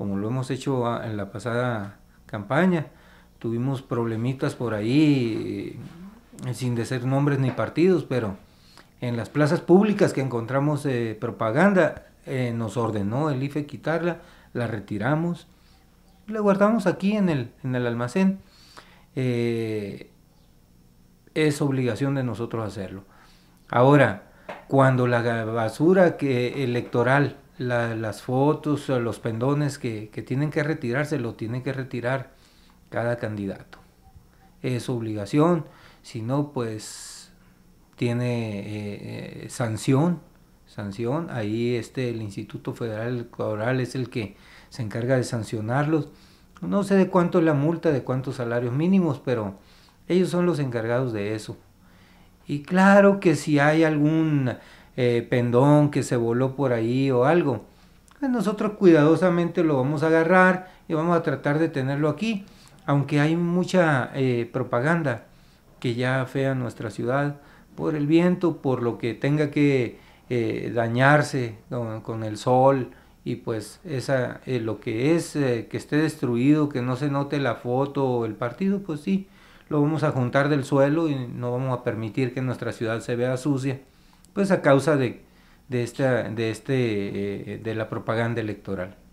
como lo hemos hecho ah, en la pasada campaña. Tuvimos problemitas por ahí, eh, sin decir nombres ni partidos, pero en las plazas públicas que encontramos eh, propaganda, eh, nos ordenó el IFE quitarla, la retiramos, la guardamos aquí en el, almacén. es obligación de nosotros hacerlo. Ahora, cuando la basura que electoral las fotos, los pendones que, tienen que retirarse, lo tienen que retirar cada candidato. Es obligación, si no, pues tiene eh, eh, sanción, sanción. Ahí este, el Instituto Federal Electoral es el que se encarga de sancionarlos. No sé de cuánto es la multa, de cuántos salarios mínimos, pero ellos son los encargados de eso. Y claro que si hay algún eh, pendón que se voló por ahí o algo. Pues nosotros cuidadosamente lo vamos a agarrar y vamos a tratar de tenerlo aquí, aunque hay mucha eh, propaganda que ya fea nuestra ciudad por el viento, por lo que tenga que eh, dañarse con, el sol y pues esa, lo que es que esté destruido, que no se note la foto o el partido, pues sí, lo vamos a juntar del suelo y no vamos a permitir que nuestra ciudad se vea sucia pues a causa de, de, de, este, eh, de la propaganda electoral.